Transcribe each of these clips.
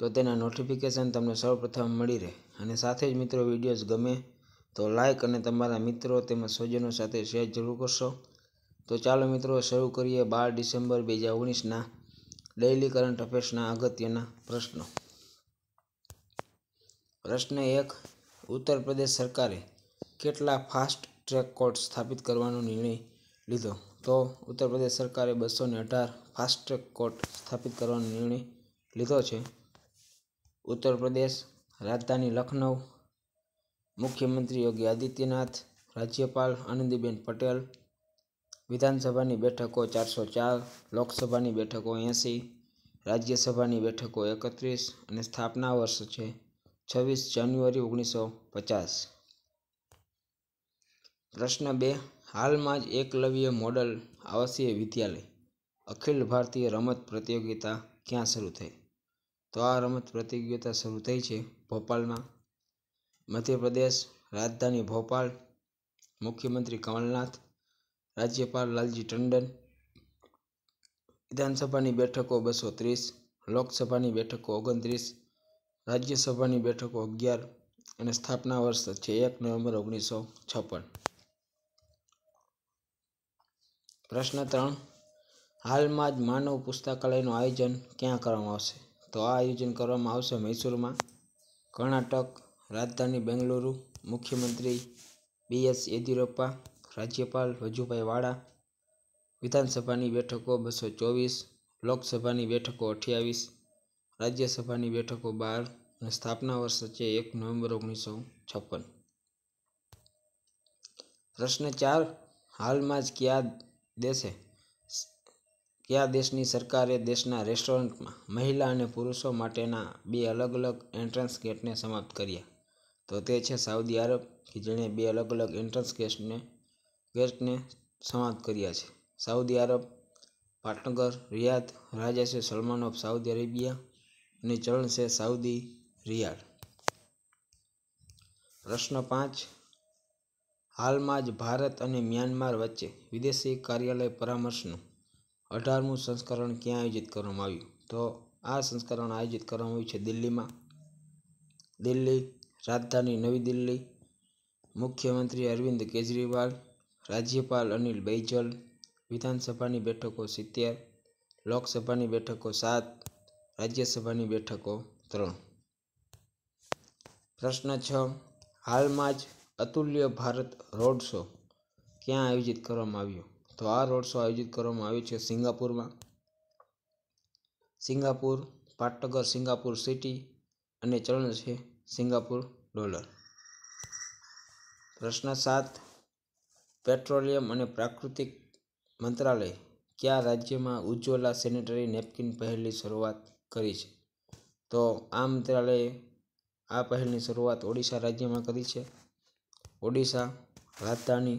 તો તેના નોટિફિકેશન તમને સૌપ્રથમ મળી રહે અને સાથે જ મિત્રો વિડીયોઝ ગમે તો લાઇક અને તમારા મિત્રો તેમજ સ્વજનો સાથે શેર જરૂર કરશો તો ચાલો મિત્રો શરૂ કરીએ બાર ડિસેમ્બર બે હજાર ઓગણીસના ડેઇલી કરંટ અફેર્સના અગત્યના પ્રશ્નો પ્રશ્ન એક ઉત્તર પ્રદેશ સરકારે કેટલા ફાસ્ટ ટ્રેક કોર્ટ સ્થાપિત કરવાનો નિર્ણય લીધો તો ઉત્તર પ્રદેશ સરકારે બસો અઢાર ફાસ્ટ ટ્રેક કોર્ટ સ્થાપિત કરવાનો નિર્ણય લીધો છે ઉત્તર પ્રદેશ રાજધાની લખનૌ મુખ્યમંત્રી યોગી આદિત્યનાથ રાજ્યપાલ આનંદીબેન પટેલ વિધાનસભાની બેઠકો ચારસો ચાર લોકસભાની બેઠકો એંસી રાજ્યસભાની બેઠકો એકત્રીસ અને સ્થાપના વર્ષ છે છવ્વીસ જાન્યુઆરી ઓગણીસો પચાસ પ્રશ્ન બે હાલમાં જ એકલવ્ય મોડલ આવાસીય વિદ્યાલય અખિલ ભારતીય રમત પ્રતિયોગિતા ક્યાં શરૂ થઈ તો આ રમત પ્રતિયોગિતા શરૂ થઈ છે ભોપાલમાં મધ્યપ્રદેશ રાજધાની ભોપાલ મુખ્યમંત્રી કમલનાથ રાજ્યપાલ લાલજી ટંડન વિધાનસભાની બેઠકો બસો ત્રીસ લોકસભાની બેઠકો ઓગણત્રીસ રાજ્યસભાની બેઠકો અગિયાર અને સ્થાપના વર્ષ છે એક નવેમ્બર ઓગણીસો છપ્પન પ્રશ્ન ત્રણ હાલમાં જ માનવ પુસ્તકાલયનું આયોજન ક્યાં કરવામાં આવશે તો આ આયોજન કરવામાં આવશે મૈસૂરમાં કર્ણાટક રાજધાની બેંગલુરુ મુખ્યમંત્રી બી એસ યેદિયુરપ્પા રાજ્યપાલ વજુભાઈ વાળા વિધાનસભાની બેઠકો બસો ચોવીસ લોકસભાની બેઠકો અઠ્યાવીસ રાજ્યસભાની બેઠકો બાર અને સ્થાપના વર્ષ છે એક નવેમ્બર ઓગણીસો છપ્પન પ્રશ્ન ચાર હાલમાં જ ક્યાં દેશે કયા દેશની સરકારે દેશના રેસ્ટોરન્ટમાં મહિલા અને પુરુષો માટેના બે અલગ અલગ એન્ટ્રન્સ ગેટને સમાપ્ત કર્યા તો તે છે સાઉદી અરબ કે જેણે બે અલગ અલગ એન્ટ્રન્સ ગેટને ગેટને સમાપ્ત કર્યા છે સાઉદી અરબ પાટનગર રિયાદ રાજા છે સલમાન ઓફ સાઉદી અરેબિયા અને ચરણ છે સાઉદી રિયાડ પ્રશ્ન પાંચ હાલમાં જ ભારત અને મ્યાનમાર વચ્ચે વિદેશી કાર્યાલય પરામર્શનું અઢારમું સંસ્કરણ ક્યાં આયોજિત કરવામાં આવ્યું તો આ સંસ્કરણ આયોજિત કરવામાં આવ્યું છે દિલ્હીમાં દિલ્હી રાજધાની નવી દિલ્હી મુખ્યમંત્રી અરવિંદ કેજરીવાલ રાજ્યપાલ અનિલ બૈજલ વિધાનસભાની બેઠકો સિત્તેર લોકસભાની બેઠકો સાત રાજ્યસભાની બેઠકો ત્રણ પ્રશ્ન છ હાલમાં જ અતુલ્ય ભારત રોડ શો ક્યાં આયોજિત કરવામાં આવ્યો તો આ રોડ શો આયોજિત કરવામાં આવ્યો છે સિંગાપુરમાં સિંગાપુર પાટનગર સિંગાપુર સિટી અને ચલણ છે સિંગાપુર ડોલર પ્રશ્ન સાત પેટ્રોલિયમ અને પ્રાકૃતિક મંત્રાલય કયા રાજ્યમાં ઉજ્જવલા સેનેટરી નેપકિન પહેલની શરૂઆત કરી છે તો આ મંત્રાલયે આ પહેલની શરૂઆત ઓડિશા રાજ્યમાં કરી છે ઓડિશા રાજધાની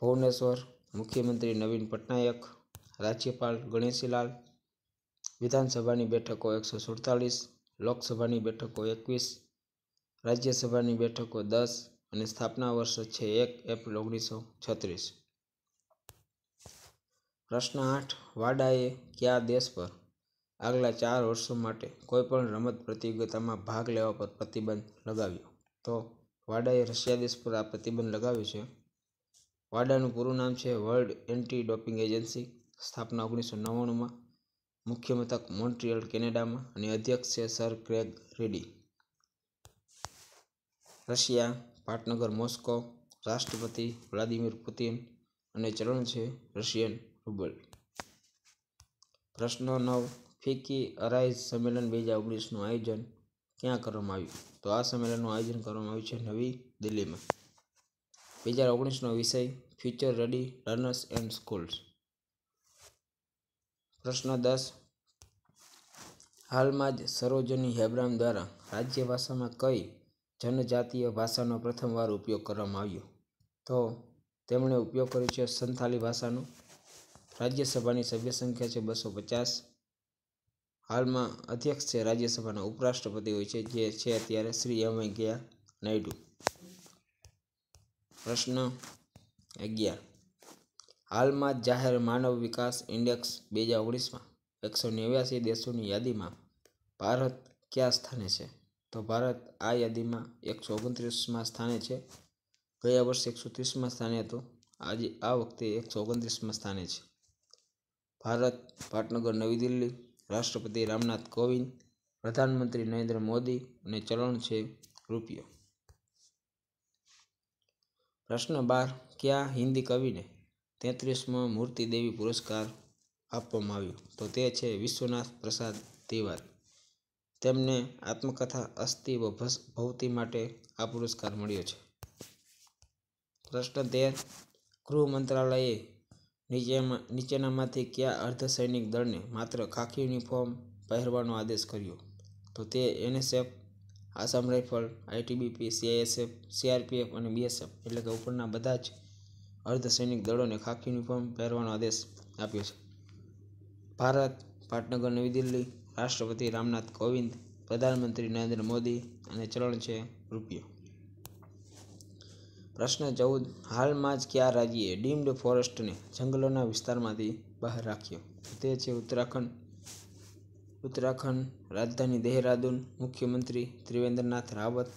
ભુવનેશ્વર મુખ્યમંત્રી નવીન પટનાયક રાજ્યપાલ ગણેશીલાલ વિધાનસભાની બેઠકો એકસો સુડતાલીસ લોકસભાની બેઠકો એકવીસ રાજ્યસભાની બેઠકો દસ અને સ્થાપના વર્ષ છે એક એપ્રિલ ઓગણીસો છત્રીસ પ્રશ્ન આઠ વાડાએ કયા દેશ પર આગલા ચાર વર્ષો માટે કોઈપણ રમત પ્રતિયોગિતામાં ભાગ લેવા પર પ્રતિબંધ લગાવ્યો તો વાડાએ રશિયા દેશ પર આ પ્રતિબંધ લગાવ્યો છે વાડાનું પૂરું નામ છે વર્લ્ડ એન્ટી ડોપિંગ એજન્સી સ્થાપના ઓગણીસો નવ્વાણુંમાં મુખ્ય મથક મોન્ટ્રિયલ કેનેડામાં અને અધ્યક્ષ છે સર ક્રેગ રેડી રશિયા પાટનગર મોસ્કો રાષ્ટ્રપતિ વ્લાદિમીર પુતિન અને ચલણ છે રશિયન રૂબલ પ્રશ્ન નવ ફિકી અરાઇઝ સંમેલન બે હજાર ઓગણીસનું આયોજન ક્યાં કરવામાં આવ્યું તો આ સંમેલનનું આયોજન કરવામાં આવ્યું છે નવી દિલ્હીમાં બે હજાર ઓગણીસનો વિષય future ready learners and schools પ્રશ્ન દસ હાલમાં જ સરોજની હેબ્રામ દ્વારા રાજ્ય ભાષામાં કઈ જનજાતીય ભાષાનો પ્રથમવાર ઉપયોગ કરવામાં આવ્યો તો તેમણે ઉપયોગ કર્યો છે સંથાલી ભાષાનો રાજ્યસભાની સભ્ય સંખ્યા છે બસો પચાસ હાલમાં અધ્યક્ષ છે રાજ્યસભાના ઉપરાષ્ટ્રપતિ હોય છે જે છે અત્યારે શ્રી એમ વેંકૈયા નાયડુ પ્રશ્ન અગિયાર હાલમાં જાહેર માનવ વિકાસ ઇન્ડેક્સ બે હજાર ઓગણીસમાં એકસો નેવ્યાસી દેશોની યાદીમાં ભારત કયા સ્થાને છે તો ભારત આ યાદીમાં એકસો ઓગણત્રીસમાં સ્થાને છે ગયા વર્ષે એકસો ત્રીસમાં સ્થાને હતું આજે આ વખતે એકસો ઓગણત્રીસમાં સ્થાને છે ભારત પાટનગર નવી દિલ્હી રાષ્ટ્રપતિ રામનાથ કોવિંદ પ્રધાનમંત્રી નરેન્દ્ર મોદી અને ચલણ છે રૂપિયો પ્રશ્ન બાર કયા હિન્દી કવિને તેત્રીસમાં મૂર્તિ દેવી પુરસ્કાર આપવામાં આવ્યો તો તે છે વિશ્વનાથ પ્રસાદ તિવારી તેમને આત્મકથા અસ્થિ ભૌતિ માટે આ પુરસ્કાર મળ્યો છે પ્રશ્ન તેર ગૃહ મંત્રાલયે નીચેમાં નીચેનામાંથી કયા અર્ધસૈનિક દળને માત્ર ખાકી યુનિફોર્મ પહેરવાનો આદેશ કર્યો તો તે NSF Assam rifle ITBP CISF CRPF અને બીએસએફ એટલે કે ઉપરના બધા જ અર્ધસૈનિક દળોને ખાકી યુનિફોર્મ પહેરવાનો આદેશ આપ્યો છે ભારત પાટનગર નવી દિલ્હી રાષ્ટ્રપતિ રામનાથ કોવિંદ પ્રધાનમંત્રી નરેન્દ્ર મોદી અને ચલણ છે રૂપિયો પ્રશ્ન ચૌદ હાલમાં જ કયા રાજ્યે ડીમ્ડ ફોરેસ્ટને જંગલોના વિસ્તારમાંથી બહાર રાખ્યો તે છે ઉત્તરાખંડ ઉત્તરાખંડ રાજધાની દેહરાદૂન મુખ્યમંત્રી ત્રિવેન્દ્રનાથ રાવત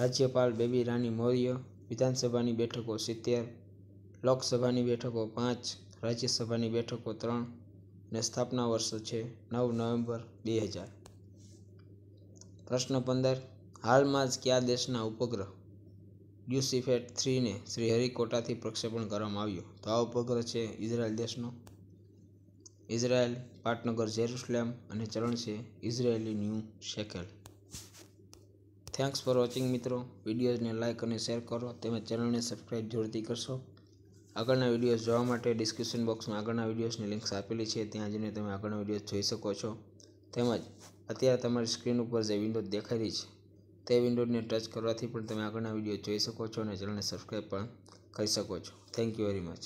રાજ્યપાલ બેબી રાની મૌર્ય વિધાનસભાની બેઠકો સિત્તેર લોકસભાની બેઠકો પાંચ રાજ્યસભાની બેઠકો ત્રણ ને સ્થાપના વર્ષો છે નવ નવેમ્બર બે હજાર પ્રશ્ન પંદર હાલમાં જ કયા દેશના ઉપગ્રહ લ્યુસિફેટ થ્રીને શ્રીહરિકોટાથી પ્રક્ષેપણ કરવામાં આવ્યું તો આ ઉપગ્રહ છે ઇઝરાયલ દેશનો ઇઝરાયલ પાટનગર જેરુસલેમ અને ચરણ છે Israeli new shekel thanks for watching મિત્રો વિડીયોઝને લાઇક અને શેર કરો તેમજ ચેનલને સબસ્ક્રાઇબ જરૂરથી કરશો આગળના વિડીયોઝ જોવા માટે ડિસ્ક્રિપ્શન બોક્સમાં આગળના વિડીયોઝની લિંક્સ આપેલી છે ત્યાં જઈને તમે આગળના વિડીયો જોઈ શકો છો તેમજ અત્યારે તમારી સ્ક્રીન ઉપર જે વિન્ડો દેખાઈ રહી છે તે વિન્ડોને ટચ કરવાથી પણ તમે આગળના વિડીયો જોઈ શકો છો અને ચેનલને સબસ્ક્રાઈબ પણ કરી શકો છો થેન્ક યુ વેરી મચ